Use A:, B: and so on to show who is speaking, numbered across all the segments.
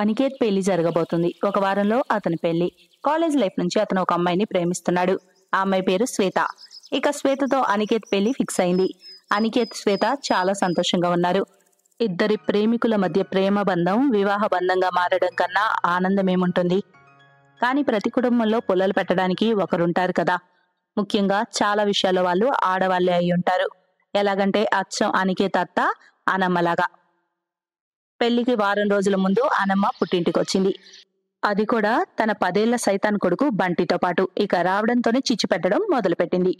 A: అనికేత్ పెళ్లి జరగబోతుంది ఒక వారంలో అతని పెళ్లి కాలేజ్ లైఫ్ నుంచి అతను ఒక అమ్మాయిని ప్రేమిస్తున్నాడు ఆ అమ్మాయి పేరు శ్వేత ఇక శ్వేతతో అనికేత్ పెళ్లి ఫిక్స్ అయింది అనికేత్ శ్వేత చాలా సంతోషంగా ఉన్నారు ఇద్దరి ప్రేమికుల మధ్య ప్రేమ బంధం వివాహ బంధంగా మారడం కన్నా ఆనందమేముంటుంది కానీ ప్రతి కుటుంబంలో పుల్లలు పెట్టడానికి ఒకరుంటారు కదా ముఖ్యంగా చాలా విషయాల్లో వాళ్ళు ఆడవాళ్ళే అయి ఉంటారు ఎలాగంటే అచ్చం అనికేత్ అత్త అనమ్మలాగా పెళ్లికి వారం రోజుల ముందు అనమ్మ పుట్టింటికి వచ్చింది అది కూడా తన పదేళ్ల సైతాన్ కొడుకు బంటితో పాటు ఇక రావడంతోనే చిచ్చు పెట్టడం మొదలుపెట్టింది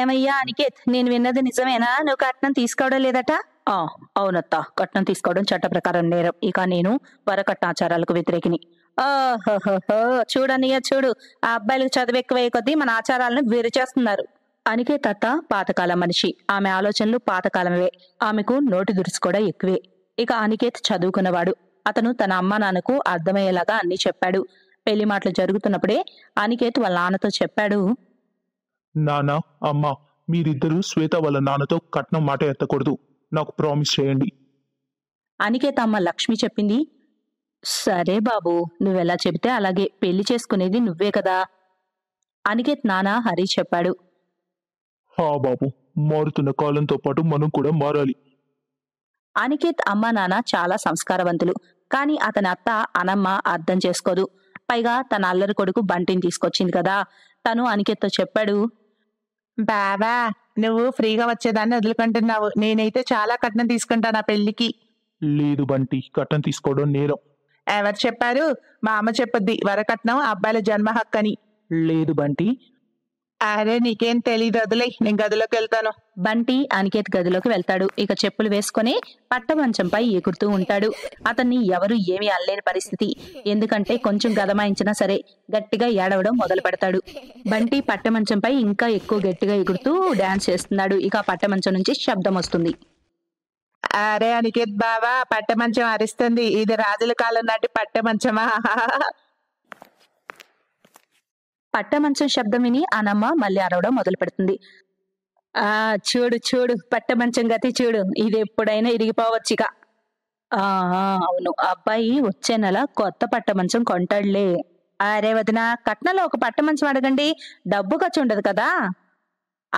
A: ఏమయ్యా అనికేత్ నేను విన్నది నిజమేనా నువ్వు కట్నం తీసుకోవడం లేదట ఆ అవునత్తా కట్నం తీసుకోవడం చట్ట ప్రకారం నేరం ఇక నేను వరకట్నాచారాలకు వ్యతిరేకిని ఓహోహో చూడనియ చూడు ఆ అబ్బాయిలకు చదువు ఎక్కువై కొద్దీ మన ఆచారాలను విరిచేస్తున్నారు అనికే తత్త పాతకాలం మనిషి ఆమె ఆలోచనలు పాతకాలమే ఆమెకు నోటి దురుసు కూడా ఎక్కువే ఇక అనికేత్ చదువుకున్నవాడు అతను తన అమ్మా నాన్నకు అర్థమయ్యేలాగా అన్ని చెప్పాడు పెళ్లి మాటలు జరుగుతున్నప్పుడే అనికేత్ వాళ్ళ నాన్నతో చెప్పాడు
B: నానా అమ్మా మీరిద్దరూ శ్వేత వాళ్ళ నాన్నతో కట్నం మాట ఎత్తకూడదు నాకు ప్రామిస్ చేయండి
A: అనికేత్ అమ్మ లక్ష్మి చెప్పింది సరే బాబు నువ్వెలా చెబితే అలాగే పెళ్లి చేసుకునేది నువ్వే కదా అనికేత్ నానా హరి
B: చెప్పాడు హా బాబు మారుతున్న కాలంతో పాటు మనం కూడా మారాలి
A: అనికేత్ అమ్మ నాన్న చాలా సంస్కారవంతులు కానీ అతని అత్త అనమ్మ అర్థం చేసుకోదు పైగా తన అల్లరి కొడుకు బంటిని తీసుకొచ్చింది కదా తను అనికేత్తో చెప్పాడు బాబా నువ్వు ఫ్రీగా వచ్చేదాన్ని వదులుకుంటున్నావు నేనైతే చాలా
B: కట్నం తీసుకుంటాను నా పెళ్లికి లేదు బంటి కట్నం తీసుకోవడం నేరం
A: ఎవరు చెప్పారు మా అమ్మ చెప్పొద్ది వరకట్నం అబ్బాయిల జన్మ హక్కు అని లేదు బంటి అరే నీకేం తెలియదు వదిలే నేను గదిలోకి వెళ్తాను బంటి అనికేత్ గదిలోకి వెళ్తాడు ఇక చెప్పులు వేసుకుని పట్టమంచంపై ఎగురుతూ ఉంటాడు అతన్ని ఎవరు ఏమి అల్లేని పరిస్థితి ఎందుకంటే కొంచెం గదమాయించినా సరే గట్టిగా ఏడవడం మొదలు పెడతాడు బంటి పట్టమంచంపై ఇంకా ఎక్కువ గట్టిగా ఎగురుతూ డాన్స్ చేస్తున్నాడు ఇక పట్టమంచం నుంచి శబ్దం వస్తుంది అరే అనికేత్ బావా పట్టమంచం అరిస్తుంది ఇది రాజుల కాలం నాటి పట్టమంచమా పట్టమంచం శబ్దం విని అనమ్మ మళ్ళీ అరవడం మొదలు పెడుతుంది ఆ చూడు చూడు పట్టమంచం గతి చూడు ఇది ఎప్పుడైనా ఇరిగిపోవచ్చుగా ఆ అవును అబ్బాయి వచ్చే నెల కొత్త పట్టమంచం కొంటాడులే అరే వదిన కట్నంలో ఒక పట్టమంచం అడగండి డబ్బు ఖర్చు ఉండదు కదా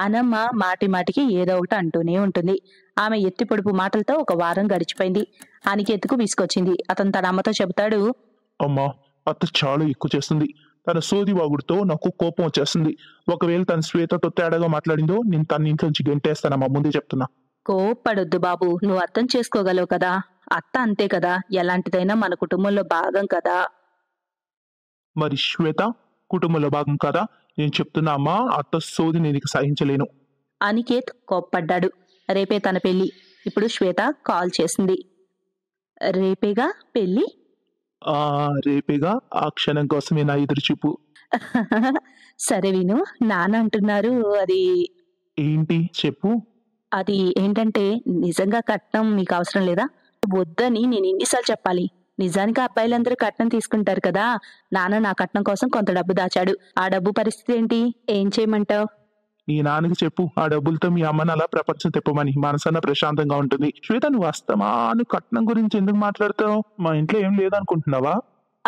A: అనమ్మ మాటి మాటికి ఏదో ఒకటి అంటూనే ఉంటుంది ఆమె ఎత్తి పొడుపు మాటలతో ఒక వారం గడిచిపోయింది ఎత్తుకు తీసుకొచ్చింది అతను తన అమ్మతో చెబుతాడు
B: అమ్మా అత్త చాలా ఎక్కువ చేస్తుంది తన సోది వాగుడితో నాకు కోపం వచ్చేస్తుంది ఒకవేళ తన శ్వేతతో తేడాగా మాట్లాడిందో నేను తన నుంచి గెంటేస్తానమ్మా ముందే చెప్తున్నా
A: కోప్పడొద్దు బాబు నువ్వు అర్థం చేసుకోగలవు కదా అత్త అంతే కదా ఎలాంటిదైనా మన కుటుంబంలో భాగం కదా
B: మరి శ్వేత కుటుంబంలో భాగం కదా నేను చెప్తున్నా అమ్మా అత్త సోది నేను సహించలేను
A: అనికేత్ కోప్పడ్డాడు రేపే తన పెళ్లి ఇప్పుడు శ్వేత కాల్ చేసింది రేపేగా పెళ్లి
B: ఆ రేపేగా ఆ క్షణం కోసమే నా ఎదురు ఎదురుచూపు
A: సరే విను నాన్న అంటున్నారు అది
B: ఏంటి చెప్పు
A: అది ఏంటంటే నిజంగా కట్నం మీకు అవసరం లేదా వద్దని నేను ఎన్నిసార్లు చెప్పాలి నిజానికి అబ్బాయిలందరూ కట్నం తీసుకుంటారు కదా నాన్న నా కట్నం కోసం కొంత డబ్బు దాచాడు ఆ డబ్బు పరిస్థితి ఏంటి ఏం చేయమంటావు
B: మీ నాన్నకి చెప్పు ఆ డబ్బులతో మీ అమ్మని అలా ప్రపంచం తెప్పమని మనసన్న ప్రశాంతంగా ఉంటుంది శ్వేత నువ్వు వస్తామాను కట్నం గురించి ఎందుకు మాట్లాడతావు మా ఇంట్లో ఏం లేదనుకుంటున్నావా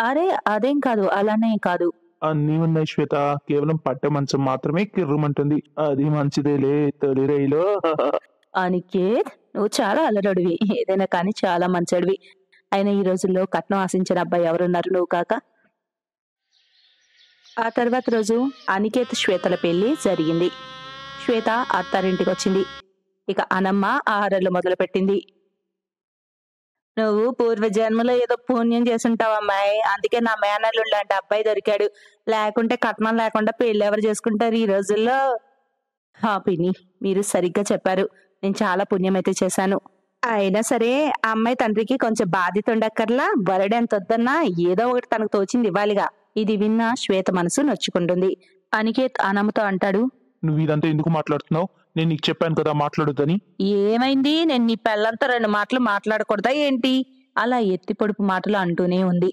A: అరే అదేం కాదు అలానే కాదు
B: అన్నీ ఉన్నాయి శ్వేత కేవలం పట్ట మంచం మాత్రమే కిర్రమంటుంది అది మంచిదేలే తొలి రైలో
A: అనికేత్ నువ్వు చాలా అలరడివి ఏదైనా కానీ చాలా మంచడివి అయినా ఈ రోజుల్లో కట్నం ఆశించిన అబ్బాయి ఎవరున్నారు నువ్వు కాక ఆ తర్వాత రోజు అనికేత్ శ్వేతల పెళ్లి జరిగింది శ్వేత అత్తారింటికి వచ్చింది ఇక అనమ్మ ఆహారాలు మొదలుపెట్టింది నువ్వు పూర్వజన్మలో ఏదో పుణ్యం అమ్మాయి అందుకే నా మేనలు లాంటి అబ్బాయి దొరికాడు లేకుంటే కట్నం లేకుండా పెళ్లి ఎవరు చేసుకుంటారు ఈ రోజుల్లో హా పిని మీరు సరిగ్గా చెప్పారు నేను చాలా పుణ్యం అయితే చేశాను అయినా సరే ఆ అమ్మాయి తండ్రికి కొంచెం బాధ్యత ఉండక్కర్లా వరడెంత వద్దన్నా ఏదో ఒకటి తనకు తోచింది ఇవ్వాలిగా ఇది విన్న శ్వేత మనసు నొచ్చుకుంటుంది అనికేత్ అనంతో అంటాడు
B: నువ్వు ఇదంతా ఎందుకు మాట్లాడుతున్నావు నేను నీకు చెప్పాను కదా మాట్లాడొద్దని
A: ఏమైంది నేను నీ పెళ్ళంతా రెండు మాటలు మాట్లాడకూడదా ఏంటి అలా ఎత్తి పొడుపు మాటలు అంటూనే ఉంది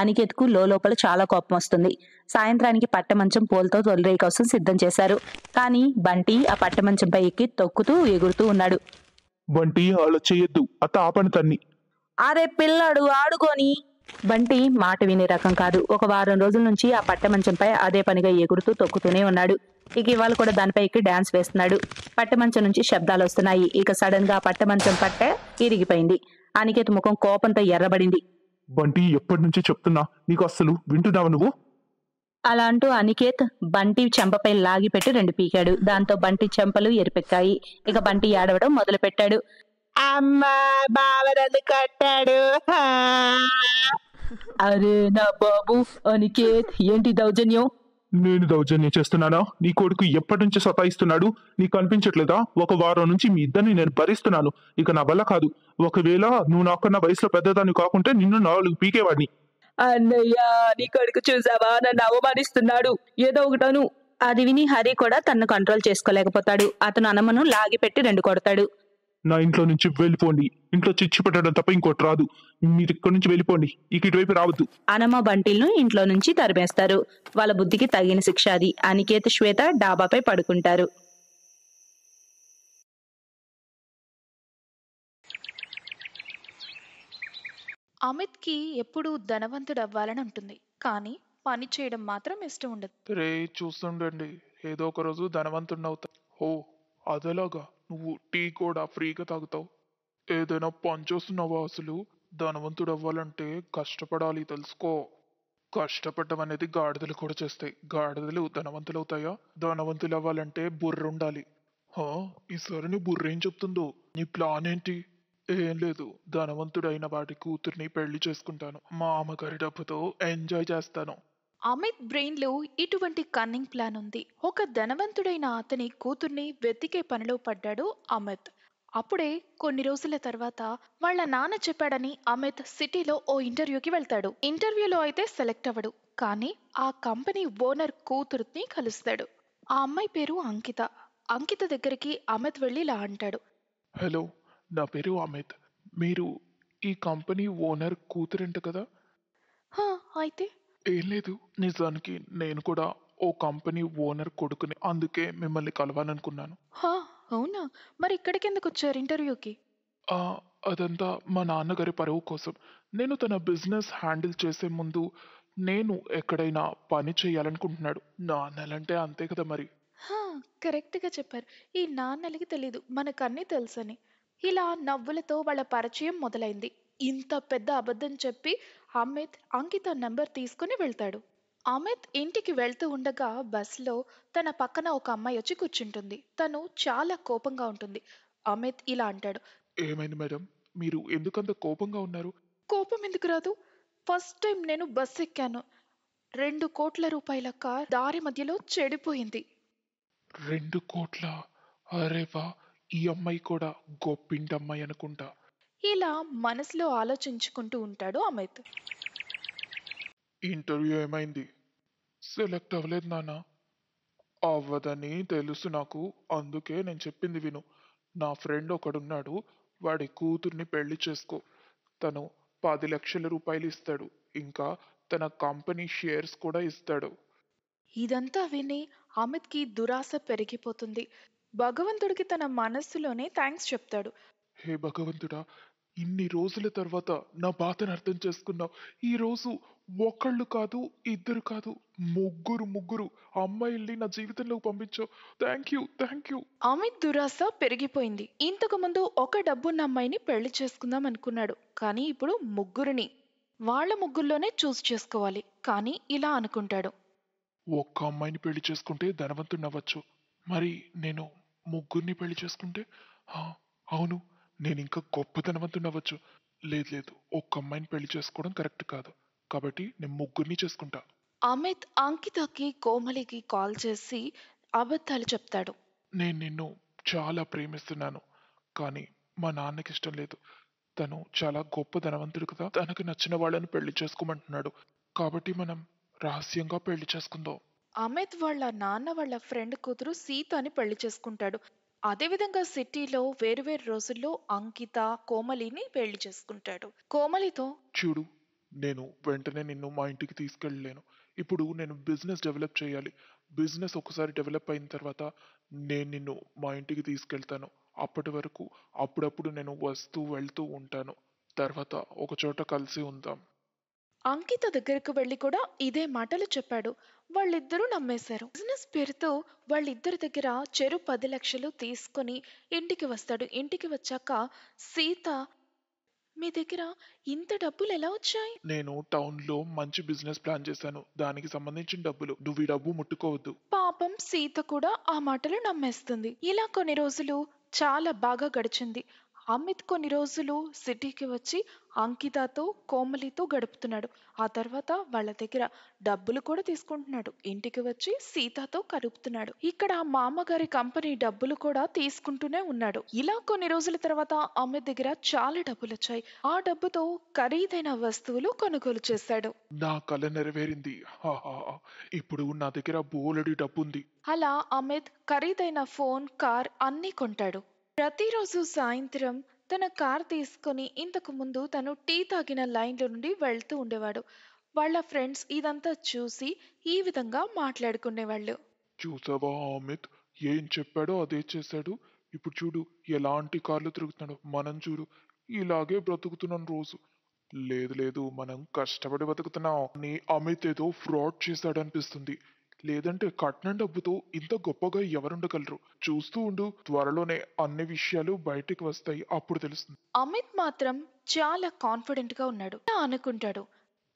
A: అనికేత్కు లోపల చాలా కోపం వస్తుంది సాయంత్రానికి పట్టమంచం పూలతో తొలిరే కోసం సిద్ధం చేశారు కానీ బంటి ఆ పట్టమంచంపై ఎక్కి తొక్కుతూ ఎగురుతూ ఉన్నాడు
B: బంటి అలా చేయొద్దు అత్త ఆపని తన్ని
A: అరే పిల్లాడు ఆడుకొని బంటి మాట వినే రకం కాదు ఒక వారం రోజుల నుంచి ఆ పట్ట మంచంపై అదే పనిగా ఎగురుతూ తొక్కుతూనే ఉన్నాడు ఇక ఇవాళ కూడా దానిపై ఎక్కి డాన్స్ వేస్తున్నాడు మంచం నుంచి శబ్దాలు వస్తున్నాయి ఇక సడన్ గా పట్టమంచం పట్ట ఇరిగిపోయింది అనికేత్ ముఖం కోపంతో ఎర్రబడింది
B: బంటి ఎప్పటి నుంచి చెప్తున్నా నీకు అస్సలు వింటున్నావు నువ్వు
A: అలా అంటూ అనికేత్ బంటి చెంపపై లాగి పెట్టి రెండు పీకాడు దాంతో బంటి చెంపలు ఎరిపెక్కాయి ఇక బంటి ఏడవడం మొదలుపెట్టాడు అమ్మ బావరలు కట్టాడు అరే నా బాబు అనికేత్ ఏంటి దౌర్జన్యం
B: నేను దౌర్జన్యం చేస్తున్నానా నీ కొడుకు ఎప్పటి నుంచి సతాయిస్తున్నాడు నీకు అనిపించట్లేదా ఒక వారం నుంచి మీ ఇద్దరిని నేను భరిస్తున్నాను ఇక నా వల్ల కాదు ఒకవేళ నువ్వు నాకున్న వయసులో పెద్దదాన్ని కాకుంటే నిన్ను నాలుగు పీకేవాడిని
A: అన్నయ్య నీ కొడుకు చూసావా నన్ను అవమానిస్తున్నాడు ఏదో ఒకటను అది విని హరి కూడా తన కంట్రోల్ చేసుకోలేకపోతాడు అతను అనమను లాగిపెట్టి రెండు కొడతాడు
B: నా ఇంట్లో నుంచి వెళ్ళిపోండి ఇంట్లో చిచ్చి పెట్టడం తప్ప ఇంకోటి రాదు మీరు ఇక్కడ నుంచి వెళ్ళిపోండి ఇక ఇటువైపు రావద్దు
A: అనమ్మ బంటిల్ను ఇంట్లో నుంచి తరిమేస్తారు వాళ్ళ బుద్ధికి తగిన శిక్ష అది అనికేత శ్వేత డాబాపై పడుకుంటారు
C: అమిత్కి ఎప్పుడూ ధనవంతుడు అవ్వాలని ఉంటుంది కానీ పని చేయడం మాత్రం ఇష్టం ఉండదు
D: రే చూస్తుండండి ఏదో ఒక రోజు ధనవంతుడు అవుతా ఓ అదేలాగా నువ్వు టీ కూడా ఫ్రీగా తాగుతావు ఏదైనా పని చేస్తున్నావా అసలు ధనవంతుడు అవ్వాలంటే కష్టపడాలి తెలుసుకో కష్టపడటం అనేది గాడిదలు కూడా చేస్తాయి గాడిదలు ధనవంతులు అవుతాయా ధనవంతులు అవ్వాలంటే బుర్ర ఉండాలి హా ఈసారి నీ బుర్ర ఏం చెప్తుందో నీ ప్లాన్ ఏంటి ఏం లేదు ధనవంతుడైన వాడి కూతుర్ని పెళ్లి చేసుకుంటాను మా అమ్మగారి డబ్బుతో ఎంజాయ్ చేస్తాను
C: అమిత్ బ్రెయిన్లో ఇటువంటి కన్నింగ్ ప్లాన్ ఉంది ఒక ధనవంతుడైన అతని కూతుర్ని వెతికే పనిలో పడ్డాడు అమిత్ అప్పుడే కొన్ని రోజుల తర్వాత వాళ్ళ నాన్న చెప్పాడని అమిత్ సిటీలో ఓ ఇంటర్వ్యూకి వెళ్తాడు ఇంటర్వ్యూలో అయితే సెలెక్ట్ అవ్వడు కానీ ఆ కంపెనీ ఓనర్ కూతురుని కలుస్తాడు ఆ అమ్మాయి పేరు అంకిత అంకిత దగ్గరికి అమిత్ వెళ్ళి ఇలా అంటాడు
D: హలో నా పేరు అమిత్ మీరు ఈ కంపెనీ ఓనర్ కూతురంట కదా అయితే ఏం లేదు నిజానికి నేను కూడా ఓ కంపెనీ ఓనర్ కొడుకుని అందుకే మిమ్మల్ని కలవాలనుకున్నాను
C: అవునా మరి ఇక్కడికి ఎందుకు వచ్చారు ఇంటర్వ్యూకి
D: అదంతా మా నాన్నగారి పరువు కోసం నేను తన బిజినెస్ హ్యాండిల్ చేసే ముందు నేను ఎక్కడైనా పని చేయాలనుకుంటున్నాడు నాన్నలంటే అంతే కదా మరి హా,
C: కరెక్ట్గా చెప్పారు ఈ నాన్నలకి తెలీదు మనకన్నీ తెలుసని ఇలా నవ్వులతో వాళ్ళ పరిచయం మొదలైంది ఇంత పెద్ద అబద్ధం చెప్పి అమిత్ అంకిత నంబర్ తీసుకుని వెళ్తాడు అమిత్ ఇంటికి వెళ్తూ ఉండగా బస్సులో తన పక్కన ఒక అమ్మాయి వచ్చి కూర్చుంటుంది తను చాలా కోపంగా ఉంటుంది అమిత్ ఇలా అంటాడు
D: ఏమైంది మేడం మీరు ఎందుకంత కోపంగా ఉన్నారు
C: కోపం ఎందుకు రాదు ఫస్ట్ టైం నేను బస్ ఎక్కాను రెండు కోట్ల రూపాయల కార్ దారి మధ్యలో చెడిపోయింది
D: రెండు కోట్ల అరే వా ఈ అమ్మాయి కూడా గొప్పింటి అనుకుంటా
C: ఇలా మనసులో ఆలోచించుకుంటూ ఉంటాడు అమిత్
D: ఇంటర్వ్యూ ఏమైంది సెలెక్ట్ అవ్వలేదు నాన్న అవ్వదని తెలుసు నాకు అందుకే నేను చెప్పింది విను నా ఫ్రెండ్ ఒకడున్నాడు వాడి కూతుర్ని పెళ్లి చేసుకో తను పది లక్షల రూపాయలు ఇస్తాడు ఇంకా తన కంపెనీ షేర్స్ కూడా ఇస్తాడు ఇదంతా విని కి దురాశ
C: పెరిగిపోతుంది భగవంతుడికి తన మనస్సులోనే థ్యాంక్స్ చెప్తాడు
D: హే భగవంతుడా ఇన్ని రోజుల తర్వాత నా బాధను అర్థం చేసుకున్నావు ఈరోజు ఒకళ్ళు కాదు ఇద్దరు కాదు ముగ్గురు ముగ్గురు అమ్మాయిల్ని నా జీవితంలోకి పంపించావు thank you thank you
C: Amit దురాశ పెరిగిపోయింది ఇంతకుముందు ఒక డబ్బున్న అమ్మాయిని పెళ్లి చేసుకుందాం అనుకున్నాడు కానీ ఇప్పుడు ముగ్గురిని వాళ్ళ ముగ్గుల్లోనే చూస్ చేసుకోవాలి కానీ ఇలా అనుకుంటాడు
D: ఒక్క అమ్మాయిని పెళ్లి చేసుకుంటే అవ్వచ్చు మరి నేను ముగ్గురిని పెళ్లి చేసుకుంటే అవును నేను ఇంకా గొప్పతనవంతునవ్వచ్చు లేదు లేదు ఒక్క అమ్మాయిని పెళ్లి చేసుకోవడం కరెక్ట్ కాదు కాబట్టి నేను ముగ్గురిని చేసుకుంటా
C: అమిత్ అంకితకి కోమలికి కాల్ చేసి అబద్ధాలు
D: చెప్తాడు నేను నిన్ను చాలా ప్రేమిస్తున్నాను కానీ మా నాన్నకి ఇష్టం లేదు తను చాలా గొప్ప ధనవంతుడు కదా తనకు నచ్చిన వాళ్ళని పెళ్లి చేసుకోమంటున్నాడు కాబట్టి మనం రహస్యంగా పెళ్లి చేసుకుందాం
C: అమిత్ వాళ్ళ నాన్న వాళ్ళ ఫ్రెండ్ కూతురు సీతని పెళ్లి చేసుకుంటాడు అదేవిధంగా సిటీలో వేరువేరు రోజుల్లో అంకిత కోమలిని పెళ్లి చేసుకుంటాడు కోమలితో
D: చూడు నేను వెంటనే నిన్ను మా ఇంటికి తీసుకెళ్ళలేను ఇప్పుడు నేను బిజినెస్ డెవలప్ చేయాలి బిజినెస్ ఒకసారి డెవలప్ అయిన తర్వాత నేను నిన్ను మా ఇంటికి తీసుకెళ్తాను అప్పటి వరకు అప్పుడప్పుడు నేను వస్తూ వెళ్తూ ఉంటాను తర్వాత ఒక చోట కలిసి ఉందాం
C: అంకిత దగ్గరకు వెళ్ళి కూడా ఇదే మాటలు చెప్పాడు వాళ్ళిద్దరూ నమ్మేశారు బిజినెస్ పేరుతో వాళ్ళిద్దరి దగ్గర చెరు పది లక్షలు తీసుకొని ఇంటికి వస్తాడు ఇంటికి వచ్చాక సీత మీ దగ్గర ఇంత డబ్బులు ఎలా వచ్చాయి
D: నేను టౌన్ లో మంచి బిజినెస్ ప్లాన్ చేశాను దానికి సంబంధించిన డబ్బులు నువ్వు ఈ డబ్బు ముట్టుకోవద్దు
C: పాపం సీత కూడా ఆ మాటలు నమ్మేస్తుంది ఇలా కొన్ని రోజులు చాలా బాగా గడిచింది అమిత్ కొన్ని రోజులు సిటీకి వచ్చి అంకితతో కోమలితో గడుపుతున్నాడు ఆ తర్వాత వాళ్ళ దగ్గర డబ్బులు కూడా తీసుకుంటున్నాడు ఇంటికి వచ్చి సీతతో కలుపుతున్నాడు ఇక్కడ మామగారి కంపెనీ డబ్బులు కూడా తీసుకుంటూనే ఉన్నాడు ఇలా కొన్ని రోజుల తర్వాత అమిత్ దగ్గర చాలా డబ్బులు వచ్చాయి ఆ డబ్బుతో ఖరీదైన వస్తువులు కొనుగోలు చేశాడు
D: నా కళ నెరవేరింది ఇప్పుడు నా దగ్గర డబ్బు డబ్బుంది
C: అలా అమిత్ ఖరీదైన ఫోన్ కార్ అన్ని కొంటాడు ప్రతిరోజు సాయంత్రం తన కార్ తీసుకొని ఇంతకు ముందు తను టీ తాగిన లైన్లో నుండి వెళ్తూ ఉండేవాడు వాళ్ళ ఫ్రెండ్స్ ఇదంతా చూసి ఈ విధంగా మాట్లాడుకునేవాళ్ళు
D: చూసావా అమిత్ ఏం చెప్పాడో అదే చేశాడు ఇప్పుడు చూడు ఎలాంటి కార్లు తిరుగుతున్నాడు మనం చూడు ఇలాగే బ్రతుకుతున్నాను రోజు లేదు లేదు మనం కష్టపడి బతుకుతున్నాం అమిత్ ఏదో ఫ్రాడ్ చేశాడనిపిస్తుంది లేదంటే కట్నం డబ్బుతో ఇంత గొప్పగా ఎవరుండగలరు చూస్తూ ఉండు త్వరలోనే అన్ని విషయాలు బయటికి వస్తాయి అప్పుడు తెలుస్తుంది
C: అమిత్ మాత్రం చాలా కాన్ఫిడెంట్ గా ఉన్నాడు అనుకుంటాడు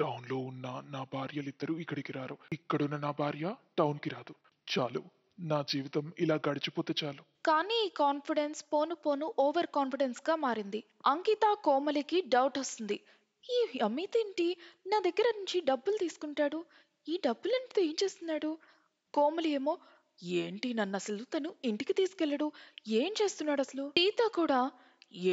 D: టౌన్ లో ఉన్న నా భార్యలిద్దరూ ఇక్కడికి రారు ఇక్కడున్న నా భార్య టౌన్ కి రాదు చాలు నా జీవితం ఇలా గడిచిపోతే చాలు
C: కానీ ఈ కాన్ఫిడెన్స్ పోను పోను ఓవర్ కాన్ఫిడెన్స్ గా మారింది అంకిత కోమలికి డౌట్ వస్తుంది ఈ అమిత్ ఏంటి నా దగ్గర నుంచి డబ్బులు తీసుకుంటాడు ఈ డబ్బులంటే ఏం చేస్తున్నాడు కోమలి ఏమో ఏంటి నన్ను అసలు తను ఇంటికి తీసుకెళ్ళడు ఏం చేస్తున్నాడు అసలు సీత కూడా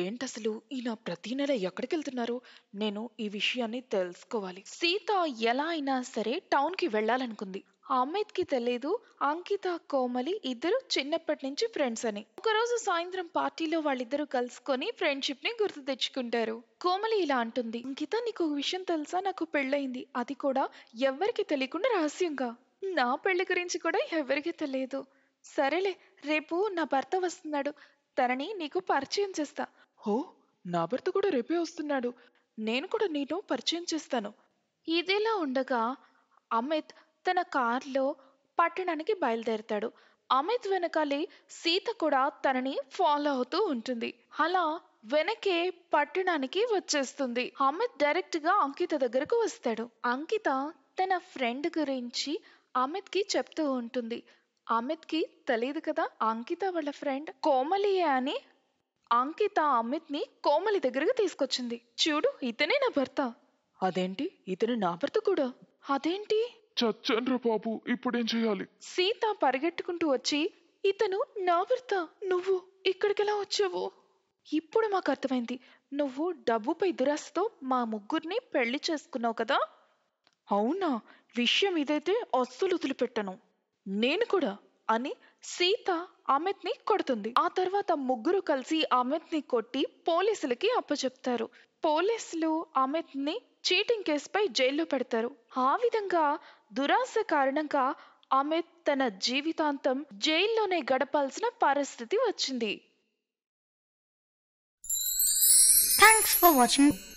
C: ఏంటసలు ఈయన ప్రతి నెల ఎక్కడికి వెళ్తున్నారు నేను ఈ విషయాన్ని తెలుసుకోవాలి సీత ఎలా అయినా సరే టౌన్కి వెళ్ళాలనుకుంది అమిత్కి తెలీదు అంకిత కోమలి ఇద్దరు చిన్నప్పటి నుంచి ఫ్రెండ్స్ అని ఒకరోజు సాయంత్రం పార్టీలో వాళ్ళిద్దరూ కలుసుకొని ఫ్రెండ్షిప్ ని గుర్తు తెచ్చుకుంటారు కోమలి ఇలా అంటుంది అంకిత నీకు విషయం తెలుసా నాకు పెళ్ళయింది అది కూడా ఎవరికి తెలియకుండా రహస్యంగా నా పెళ్లి గురించి కూడా ఎవరికి తెలియదు సరేలే రేపు నా భర్త వస్తున్నాడు తనని నీకు పరిచయం చేస్తా హో నా భర్త కూడా రేపే వస్తున్నాడు నేను కూడా నీతో పరిచయం చేస్తాను ఇదేలా ఉండగా అమిత్ తన కారులో పట్టణానికి బయలుదేరతాడు అమిత్ వెనకాలే సీత కూడా తనని ఫాలో అవుతూ ఉంటుంది అలా వెనకే పట్టణానికి వచ్చేస్తుంది అమిత్ డైరెక్ట్ గా అంకిత దగ్గరకు వస్తాడు అంకిత తన ఫ్రెండ్ గురించి అమిత్ కి చెప్తూ ఉంటుంది అమిత్ కి తెలియదు కదా అంకిత వాళ్ళ ఫ్రెండ్ కోమలియే అని అంకిత అమిత్ ని కోమలి దగ్గరకు తీసుకొచ్చింది చూడు ఇతనే నా భర్త అదేంటి ఇతను నా భర్త కూడా అదేంటి
D: చచ్చండ్ర బాబు ఇప్పుడేం చేయాలి
C: సీత పరిగెట్టుకుంటూ వచ్చి ఇతను నా భర్త నువ్వు ఇక్కడికెలా వచ్చావు ఇప్పుడు మాకు అర్థమైంది నువ్వు డబ్బుపై దురాశతో మా ముగ్గురిని పెళ్లి చేసుకున్నావు కదా అవునా విషయం ఇదైతే అస్సలు వదిలిపెట్టను నేను కూడా అని సీత అమిత్ని కొడుతుంది ఆ తర్వాత ముగ్గురు కలిసి అమిత్ని కొట్టి పోలీసులకి అప్పచెప్తారు పోలీసులు అమిత్ని చీటింగ్ కేసుపై జైల్లో పెడతారు ఆ విధంగా దురాశ కారణంగా ఆమె తన జీవితాంతం జైల్లోనే గడపాల్సిన పరిస్థితి వచ్చింది థ్యాంక్స్ ఫర్ వాచింగ్